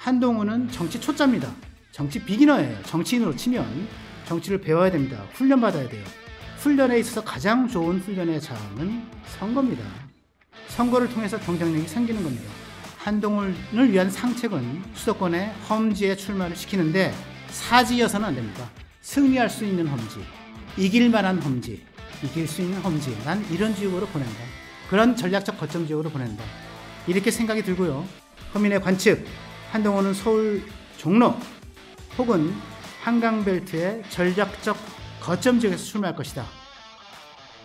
한동훈은 정치 초짜입니다. 정치 비기너예요. 정치인으로 치면 정치를 배워야 됩니다. 훈련받아야 돼요. 훈련에 있어서 가장 좋은 훈련의 장은 선거입니다. 선거를 통해서 경쟁력이 생기는 겁니다. 한동훈을 위한 상책은 수도권의 험지에 출마를 시키는데 사지여서는 안 됩니다. 승리할 수 있는 험지, 이길 만한 험지, 이길 수 있는 험지, 난 이런 지역으로 보낸다. 그런 전략적 거점 지역으로 보낸다. 이렇게 생각이 들고요. 허민의 관측, 한동호는 서울 종로 혹은 한강벨트의 전략적 거점 지역에서 출마할 것이다.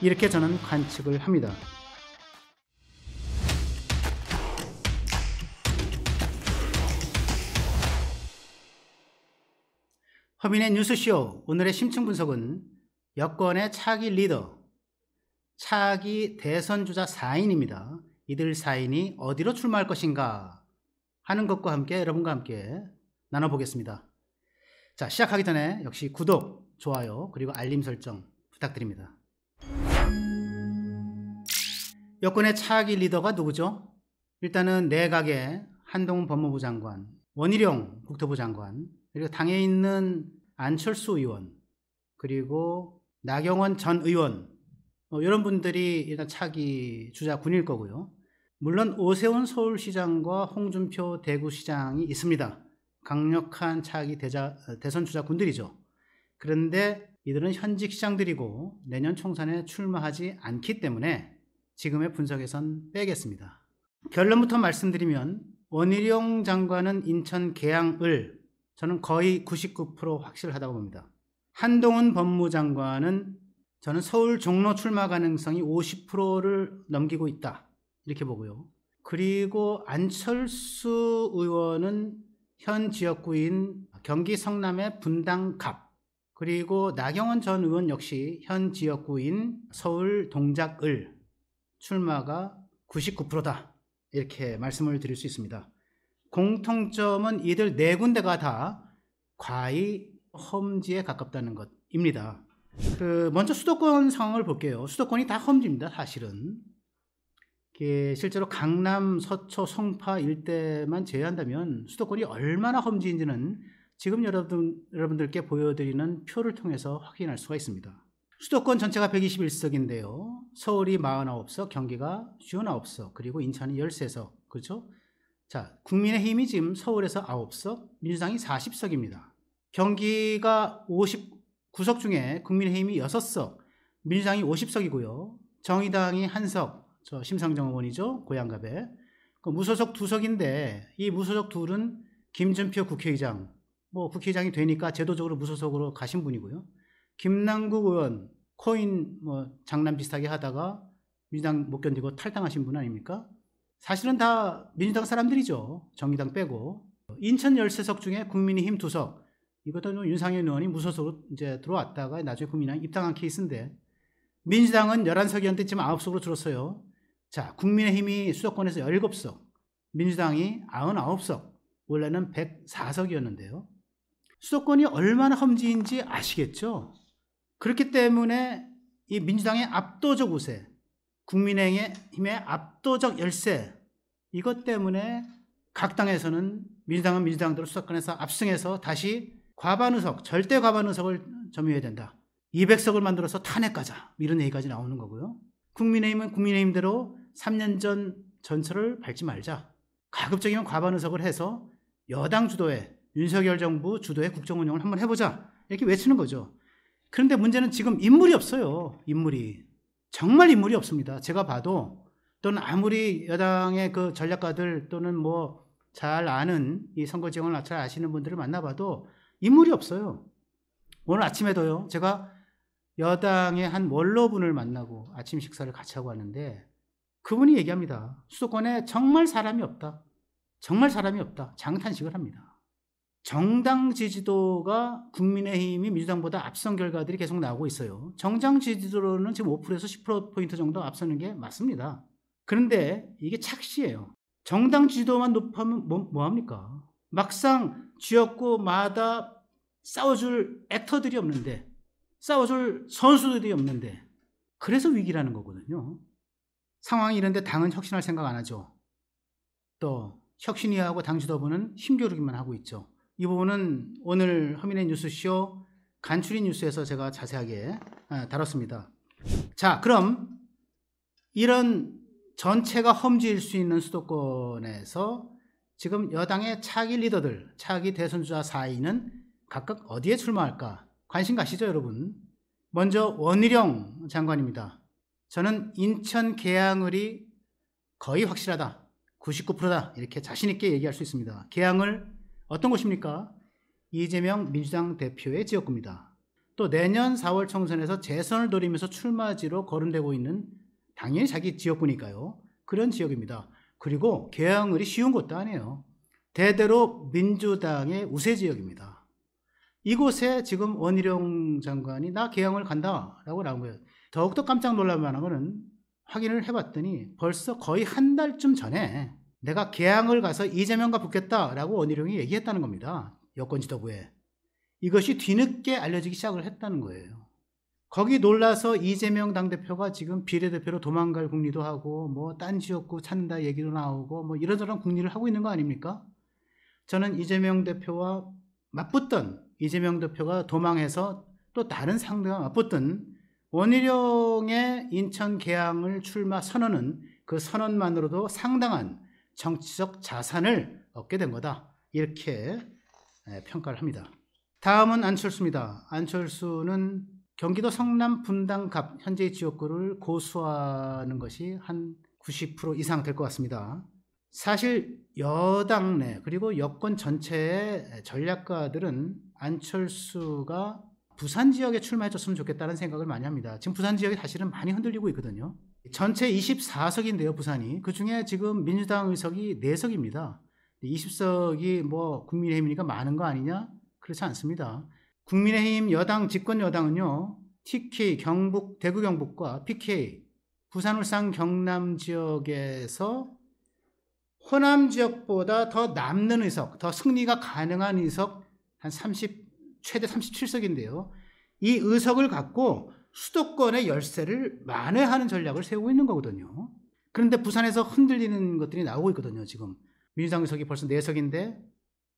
이렇게 저는 관측을 합니다. 허민의 뉴스쇼 오늘의 심층 분석은 여권의 차기 리더, 차기 대선주자 4인입니다. 이들 4인이 어디로 출마할 것인가 하는 것과 함께 여러분과 함께 나눠보겠습니다. 자, 시작하기 전에 역시 구독, 좋아요, 그리고 알림 설정 부탁드립니다. 여권의 차기 리더가 누구죠? 일단은 내각의 한동훈 법무부 장관, 원희룡 국토부 장관, 그리고 당에 있는 안철수 의원, 그리고 나경원 전 의원, 어, 이런 분들이 일단 차기 주자군일 거고요. 물론 오세훈 서울시장과 홍준표 대구시장이 있습니다. 강력한 차기 대자, 대선 주자군들이죠. 그런데 이들은 현직 시장들이고 내년 총선에 출마하지 않기 때문에 지금의 분석에선 빼겠습니다. 결론부터 말씀드리면 원희룡 장관은 인천 계양을 저는 거의 99% 확실하다고 봅니다. 한동훈 법무장관은 저는 서울 종로 출마 가능성이 50%를 넘기고 있다. 이렇게 보고요. 그리고 안철수 의원은 현 지역구인 경기 성남의 분당갑 그리고 나경원 전 의원 역시 현 지역구인 서울 동작을 출마가 99%다 이렇게 말씀을 드릴 수 있습니다. 공통점은 이들 네 군데가 다 과히 험지에 가깝다는 것입니다. 그 먼저 수도권 상황을 볼게요. 수도권이 다 험지입니다. 사실은 예, 실제로 강남, 서초, 송파 일대만 제외한다면 수도권이 얼마나 험지인지는 지금 여러분, 들께 보여드리는 표를 통해서 확인할 수가 있습니다. 수도권 전체가 121석인데요. 서울이 49석, 경기가 59석, 그리고 인천이 13석. 그렇죠? 자, 국민의힘이 지금 서울에서 9석, 민주당이 40석입니다. 경기가 59석 중에 국민의힘이 6석, 민주당이 50석이고요. 정의당이 1석, 저 심상정 의원이죠. 고향갑에. 그 무소속 두석인데 이 무소속 둘은 김준표 국회의장, 뭐 국회의장이 되니까 제도적으로 무소속으로 가신 분이고요. 김남국 의원 코인 뭐 장난 비슷하게 하다가 민주당 못 견디고 탈당하신 분 아닙니까? 사실은 다 민주당 사람들이죠. 정의당 빼고. 인천 열세석 중에 국민의힘 두석 이것도 윤상현 의원이 무소속으로 이제 들어왔다가 나중에 국민의당 입당한 케이스인데 민주당은 열한석이었는데 지금 아홉석으로 줄었어요. 자, 국민의힘이 수도권에서 17석, 민주당이 99석, 원래는 104석이었는데요. 수도권이 얼마나 험지인지 아시겠죠? 그렇기 때문에 이 민주당의 압도적 우세, 국민의힘의 압도적 열세, 이것 때문에 각 당에서는 민주당은 민주당대로 수도권에서 압승해서 다시 과반 의석, 절대 과반 의석을 점유해야 된다. 200석을 만들어서 탄핵가자. 이런 얘기까지 나오는 거고요. 국민의힘은 국민의힘대로 3년 전 전철을 밟지 말자. 가급적이면 과반 의석을 해서 여당 주도의 윤석열 정부 주도의 국정 운영을 한번 해보자. 이렇게 외치는 거죠. 그런데 문제는 지금 인물이 없어요. 인물이. 정말 인물이 없습니다. 제가 봐도 또는 아무리 여당의 그 전략가들 또는 뭐 잘 아는 이 선거 지원을잘 아시는 분들을 만나봐도 인물이 없어요. 오늘 아침에도요. 제가 여당의 한 원로분을 만나고 아침 식사를 같이 하고 왔는데 그분이 얘기합니다. 수도권에 정말 사람이 없다. 정말 사람이 없다. 장탄식을 합니다. 정당 지지도가 국민의힘이 민주당보다 앞선 결과들이 계속 나오고 있어요. 정당 지지도로는 지금 5%에서 10%포인트 정도 앞서는 게 맞습니다. 그런데 이게 착시예요. 정당 지지도만 높으면 뭐, 뭐 합니까? 막상 지역구마다 싸워줄 액터들이 없는데, 싸워줄 선수들이 없는데, 그래서 위기라는 거거든요. 상황이 이런데 당은 혁신할 생각 안 하죠. 또 혁신위하고 당지도부는 힘겨루기만 하고 있죠. 이 부분은 오늘 허민의 뉴스쇼 간추린 뉴스에서 제가 자세하게 아, 다뤘습니다. 자, 그럼 이런 전체가 험지일 수 있는 수도권에서 지금 여당의 차기 리더들, 차기 대선주자 4인은 각각 어디에 출마할까? 관심 가시죠, 여러분? 먼저 원희룡 장관입니다. 저는 인천 계양을이 거의 확실하다. 99%다. 이렇게 자신있게 얘기할 수 있습니다. 계양을 어떤 곳입니까? 이재명 민주당 대표의 지역구입니다. 또 내년 4월 총선에서 재선을 노리면서 출마지로 거론되고 있는 당연히 자기 지역구니까요. 그런 지역입니다. 그리고 계양을이 쉬운 곳도 아니에요. 대대로 민주당의 우세 지역입니다. 이곳에 지금 원희룡 장관이 나 계양을 간다라고 나온 거예요. 더욱더 깜짝 놀랄만한 거는 확인을 해봤더니 벌써 거의 한 달쯤 전에 내가 개항을 가서 이재명과 붙겠다라고 원희룡이 얘기했다는 겁니다. 여권 지도부에. 이것이 뒤늦게 알려지기 시작을 했다는 거예요. 거기 놀라서 이재명 당대표가 지금 비례대표로 도망갈 국리도 하고 뭐 딴 지역구 찾는다 얘기도 나오고 뭐 이런저런 국리를 하고 있는 거 아닙니까? 저는 이재명 대표와 맞붙던 이재명 대표가 도망해서 또 다른 상대와 맞붙던 원희룡의 인천 개항을 출마 선언은 그 선언만으로도 상당한 정치적 자산을 얻게 된 거다. 이렇게 예, 평가를 합니다. 다음은 안철수입니다. 안철수는 경기도 성남 분당갑 현재 지역구를 고수하는 것이 한 90% 이상 될 것 같습니다. 사실 여당 내 그리고 여권 전체의 전략가들은 안철수가 부산 지역에 출마해줬으면 좋겠다는 생각을 많이 합니다. 지금 부산 지역이 사실은 많이 흔들리고 있거든요. 전체 24석인데요, 부산이. 그 중에 지금 민주당 의석이 4석입니다. 20석이 뭐 국민의힘이니까 많은 거 아니냐? 그렇지 않습니다. 국민의힘 여당, 집권 여당은요, TK, 경북, 대구 경북과 PK, 부산 울산 경남 지역에서 호남 지역보다 더 남는 의석, 더 승리가 가능한 의석 한 30, 최대 37석인데요. 이 의석을 갖고 수도권의 열세를 만회하는 전략을 세우고 있는 거거든요. 그런데 부산에서 흔들리는 것들이 나오고 있거든요. 지금 민주당 의석이 벌써 4석인데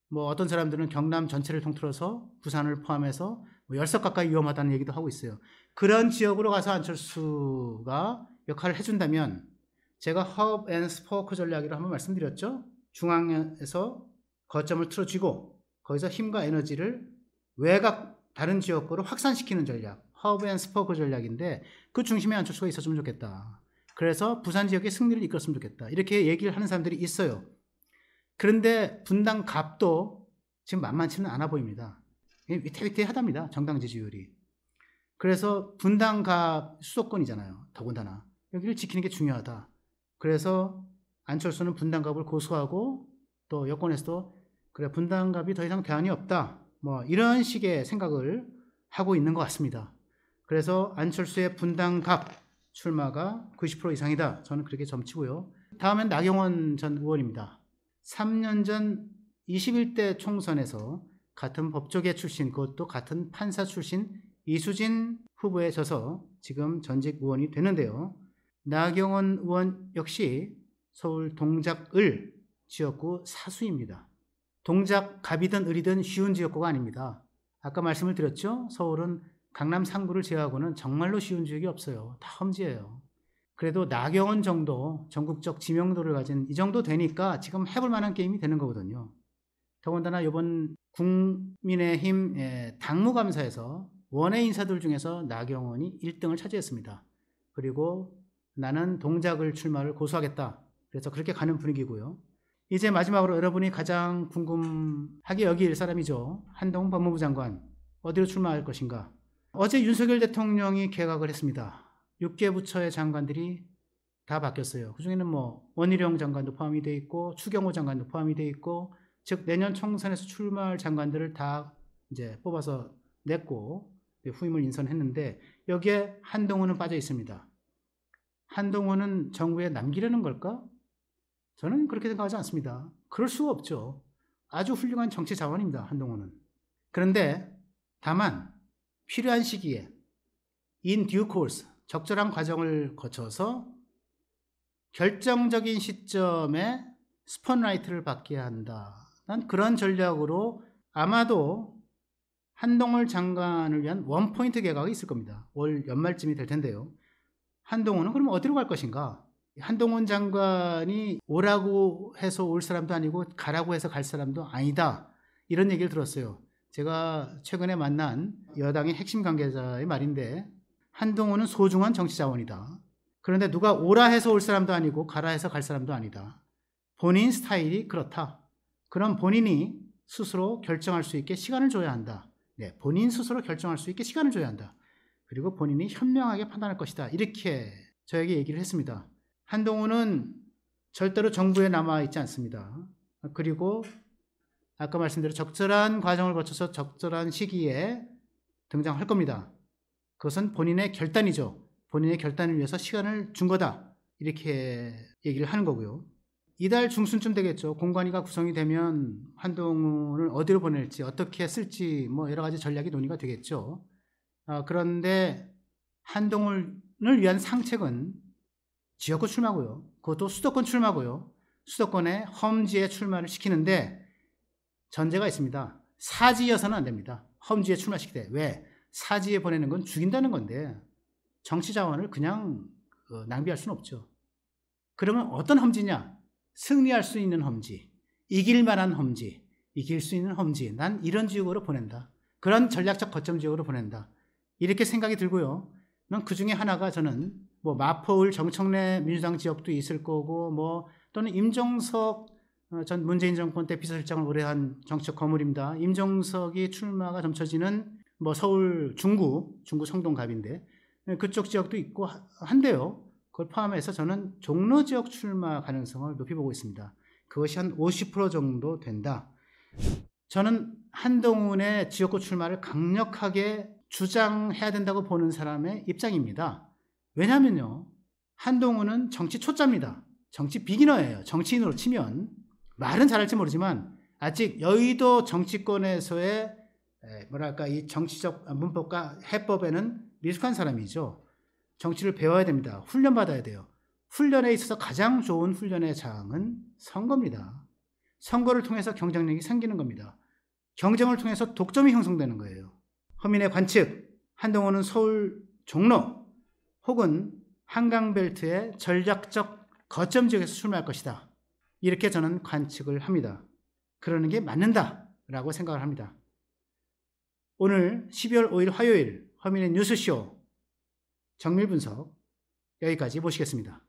뭐 어떤 사람들은 경남 전체를 통틀어서 부산을 포함해서 10석 뭐 가까이 위험하다는 얘기도 하고 있어요. 그런 지역으로 가서 안철수가 역할을 해준다면 제가 허브 앤 스포크 전략이라고 한번 말씀드렸죠. 중앙에서 거점을 틀어주고 거기서 힘과 에너지를 외곽 다른 지역구로 확산시키는 전략, 허브 앤 스포크 전략인데 그 중심에 안철수가 있었으면 좋겠다. 그래서 부산 지역의 승리를 이끌었으면 좋겠다. 이렇게 얘기를 하는 사람들이 있어요. 그런데 분당 갑도 지금 만만치는 않아 보입니다. 위태위태하답니다. 정당 지지율이. 그래서 분당 갑 수도권이잖아요. 더군다나. 여기를 지키는 게 중요하다. 그래서 안철수는 분당갑을 고수하고 또 여권에서도 그래 분당갑이 더 이상 대안이 없다. 뭐 이런 식의 생각을 하고 있는 것 같습니다. 그래서 안철수의 분당갑 출마가 90% 이상이다. 저는 그렇게 점치고요. 다음엔 나경원 전 의원입니다. 3년 전 21대 총선에서 같은 법조계 출신, 그것도 같은 판사 출신 이수진 후보에 져서 지금 전직 의원이 되는데요. 나경원 의원 역시 서울 동작을 지역구 사수입니다. 동작 갑이든 을이든 쉬운 지역구가 아닙니다. 아까 말씀을 드렸죠? 서울은 강남 3구를 제외하고는 정말로 쉬운 지역이 없어요. 다 험지예요. 그래도 나경원 정도 전국적 지명도를 가진 이 정도 되니까 지금 해볼 만한 게임이 되는 거거든요. 더군다나 이번 국민의힘 예, 당무감사에서 원외 인사들 중에서 나경원이 1등을 차지했습니다. 그리고 나는 동작을 출마를 고수하겠다. 그래서 그렇게 가는 분위기고요. 이제 마지막으로 여러분이 가장 궁금하게 여기일 사람이죠. 한동훈 법무부 장관. 어디로 출마할 것인가? 어제 윤석열 대통령이 개각을 했습니다. 6개 부처의 장관들이 다 바뀌었어요. 그중에는 뭐 원희룡 장관도 포함이 돼 있고 추경호 장관도 포함이 돼 있고 즉 내년 총선에서 출마할 장관들을 다 이제 뽑아서 냈고 후임을 인선했는데 여기에 한동훈은 빠져 있습니다. 한동훈은 정부에 남기려는 걸까? 저는 그렇게 생각하지 않습니다. 그럴 수 없죠. 아주 훌륭한 정치 자원입니다. 한동훈은. 그런데 다만 필요한 시기에 in due course 적절한 과정을 거쳐서 결정적인 시점에 스폰라이트를 받게 한다는 그런 전략으로 아마도 한동훈 장관을 위한 원포인트 개각이 있을 겁니다. 올 연말쯤이 될 텐데요. 한동훈은 그럼 어디로 갈 것인가? 한동훈 장관이 오라고 해서 올 사람도 아니고 가라고 해서 갈 사람도 아니다. 이런 얘기를 들었어요. 제가 최근에 만난 여당의 핵심 관계자의 말인데 한동훈은 소중한 정치 자원이다. 그런데 누가 오라 해서 올 사람도 아니고 가라 해서 갈 사람도 아니다. 본인 스타일이 그렇다. 그럼 본인이 스스로 결정할 수 있게 시간을 줘야 한다. 네, 본인 스스로 결정할 수 있게 시간을 줘야 한다. 그리고 본인이 현명하게 판단할 것이다. 이렇게 저에게 얘기를 했습니다. 한동훈은 절대로 정부에 남아있지 않습니다. 그리고 아까 말씀대로 적절한 과정을 거쳐서 적절한 시기에 등장할 겁니다. 그것은 본인의 결단이죠. 본인의 결단을 위해서 시간을 준 거다. 이렇게 얘기를 하는 거고요. 이달 중순쯤 되겠죠. 공관위가 구성이 되면 한동훈을 어디로 보낼지, 어떻게 쓸지, 뭐 여러 가지 전략이 논의가 되겠죠. 아, 그런데 한동훈을 위한 상책은 지역구 출마고요. 그것도 수도권 출마고요. 수도권의 험지에 출마를 시키는데 전제가 있습니다. 사지여서는 안 됩니다. 험지에 출마시키되 왜? 사지에 보내는 건 죽인다는 건데 정치 자원을 그냥 어, 낭비할 수는 없죠. 그러면 어떤 험지냐? 승리할 수 있는 험지, 이길 만한 험지, 이길 수 있는 험지. 난 이런 지역으로 보낸다. 그런 전략적 거점 지역으로 보낸다. 이렇게 생각이 들고요. 그 중에 하나가 저는 뭐 마포울 정청래 민주당 지역도 있을 거고 뭐 또는 임종석 어, 전 문재인 정권 때 비서실장을 오래 한정치적 거물입니다. 임종석이 출마가 점쳐지는 뭐 서울 중구, 중구 성동갑인데 예, 그쪽 지역도 있고 한데요. 그걸 포함해서 저는 종로 지역 출마 가능성을 높이 보고 있습니다. 그것이 한 50% 정도 된다. 저는 한동훈의 지역구 출마를 강력하게 주장해야 된다고 보는 사람의 입장입니다. 왜냐면요. 한동훈은 정치 초짜입니다. 정치 비기너예요. 정치인으로 치면. 말은 잘할지 모르지만 아직 여의도 정치권에서의 뭐랄까 이 정치적 아, 문법과 해법에는 미숙한 사람이죠. 정치를 배워야 됩니다. 훈련받아야 돼요. 훈련에 있어서 가장 좋은 훈련의 장은 선거입니다. 선거를 통해서 경쟁력이 생기는 겁니다. 경쟁을 통해서 독점이 형성되는 거예요. 허민의 관측, 한동훈은 서울 종로, 혹은 한강벨트의 전략적 거점 지역에서 출마할 것이다. 이렇게 저는 관측을 합니다. 그러는 게 맞는다라고 생각을 합니다. 오늘 12월 5일 화요일 허민의 뉴스쇼 정밀 분석 여기까지 보시겠습니다.